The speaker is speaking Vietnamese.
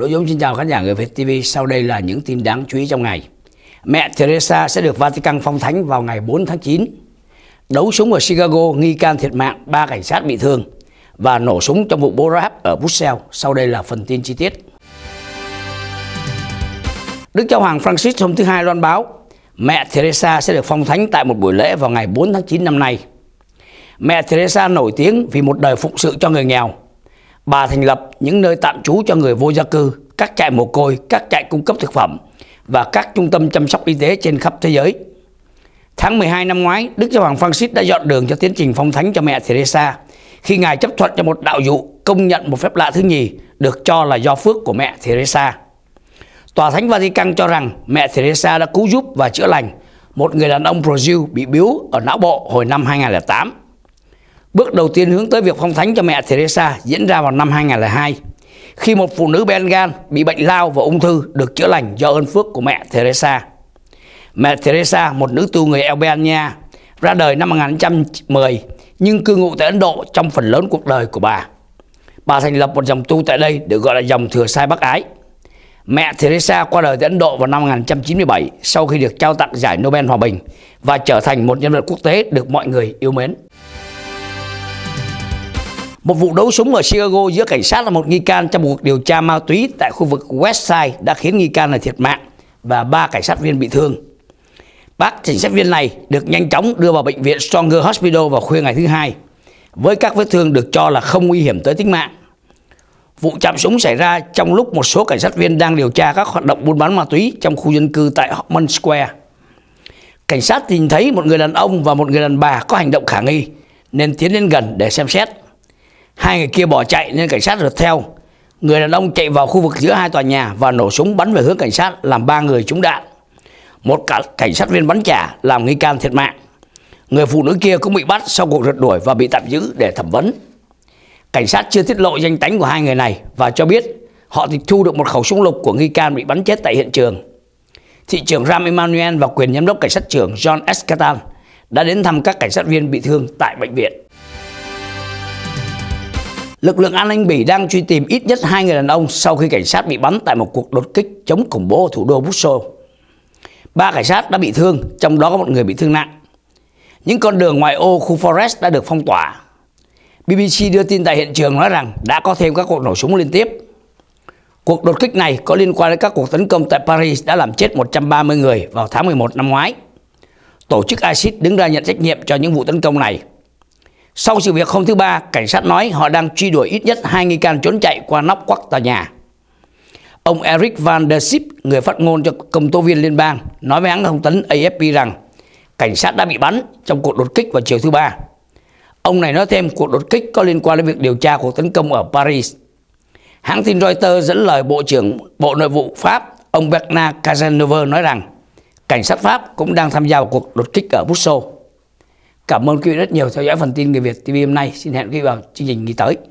Đỗ Dũng xin chào khán giả người Việt TV. Sau đây là những tin đáng chú ý trong ngày. Mẹ Teresa sẽ được Vatican phong thánh vào ngày 4 tháng 9. Đấu súng ở Chicago, nghi can thiệt mạng, ba cảnh sát bị thương. Và nổ súng trong vụ bô ráp ở Brussels. Sau đây là phần tin chi tiết. Đức Giáo Hoàng Francis hôm thứ Hai loan báo Mẹ Teresa sẽ được phong thánh tại một buổi lễ vào ngày 4 tháng 9 năm nay. Mẹ Teresa nổi tiếng vì một đời phụng sự cho người nghèo, bà thành lập những nơi tạm trú cho người vô gia cư, các trại mồ côi, các trại cung cấp thực phẩm và các trung tâm chăm sóc y tế trên khắp thế giới. Tháng 12 năm ngoái, Đức Giáo hoàng Francis đã dọn đường cho tiến trình phong thánh cho mẹ Teresa khi ngài chấp thuận cho một đạo dụ công nhận một phép lạ thứ nhì được cho là do phước của mẹ Teresa. Tòa Thánh Vatican cho rằng mẹ Teresa đã cứu giúp và chữa lành một người đàn ông Brazil bị biếu ở não bộ hồi năm 2008. Bước đầu tiên hướng tới việc phong thánh cho mẹ Teresa diễn ra vào năm 2002 khi một phụ nữ Bengal bị bệnh lao và ung thư được chữa lành do ơn phước của mẹ Teresa. Mẹ Teresa, một nữ tu người Albania, ra đời năm 1910 nhưng cư ngụ tại Ấn Độ trong phần lớn cuộc đời của bà. Bà thành lập một dòng tu tại đây được gọi là dòng thừa sai Bắc Ái. Mẹ Teresa qua đời tại Ấn Độ vào năm 1997 sau khi được trao tặng giải Nobel Hòa Bình và trở thành một nhân vật quốc tế được mọi người yêu mến. Một vụ đấu súng ở Chicago giữa cảnh sát và một nghi can trong một cuộc điều tra ma túy tại khu vực Westside đã khiến nghi can là thiệt mạng và ba cảnh sát viên bị thương. Bác trinh sát viên này được nhanh chóng đưa vào bệnh viện Stronger Hospital vào khuya ngày thứ hai với các vết thương được cho là không nguy hiểm tới tính mạng. Vụ chạm súng xảy ra trong lúc một số cảnh sát viên đang điều tra các hoạt động buôn bán ma túy trong khu dân cư tại Hoffman Square. Cảnh sát nhìn thấy một người đàn ông và một người đàn bà có hành động khả nghi nên tiến đến gần để xem xét. Hai người kia bỏ chạy nên cảnh sát rượt theo. Người đàn ông chạy vào khu vực giữa hai tòa nhà và nổ súng bắn về hướng cảnh sát làm ba người trúng đạn. Một cả cảnh sát viên bắn trả làm nghi can thiệt mạng. Người phụ nữ kia cũng bị bắt sau cuộc rượt đuổi và bị tạm giữ để thẩm vấn. Cảnh sát chưa tiết lộ danh tánh của hai người này và cho biết họ tịch thu được một khẩu súng lục của nghi can bị bắn chết tại hiện trường. Thị trưởng Ram Emanuel và quyền giám đốc cảnh sát trưởng John Escatan đã đến thăm các cảnh sát viên bị thương tại bệnh viện. Lực lượng an ninh Bỉ đang truy tìm ít nhất hai người đàn ông sau khi cảnh sát bị bắn tại một cuộc đột kích chống khủng bố ở thủ đô Busso. Ba cảnh sát đã bị thương, trong đó có một người bị thương nặng. Những con đường ngoài ô khu Forest đã được phong tỏa. BBC đưa tin tại hiện trường nói rằng đã có thêm các cuộc nổ súng liên tiếp. Cuộc đột kích này có liên quan đến các cuộc tấn công tại Paris đã làm chết 130 người vào tháng 11 năm ngoái. Tổ chức ISIS đứng ra nhận trách nhiệm cho những vụ tấn công này sau sự việc hôm thứ Ba, cảnh sát nói họ đang truy đuổi ít nhất hai nghi can trốn chạy qua nóc quắc tòa nhà. Ông Eric Van der Sip, người phát ngôn cho công tố viên liên bang, nói với hãng thông tấn AFP rằng cảnh sát đã bị bắn trong cuộc đột kích vào chiều thứ Ba. Ông này nói thêm cuộc đột kích có liên quan đến việc điều tra cuộc tấn công ở Paris. Hãng tin Reuters dẫn lời Bộ trưởng Bộ Nội vụ Pháp, ông Bernard Cazeneuve nói rằng cảnh sát Pháp cũng đang tham gia vào cuộc đột kích ở Brussels. Cảm ơn quý vị rất nhiều theo dõi phần tin người Việt TV hôm nay. Xin hẹn quý vị vào chương trình nghỉ tới.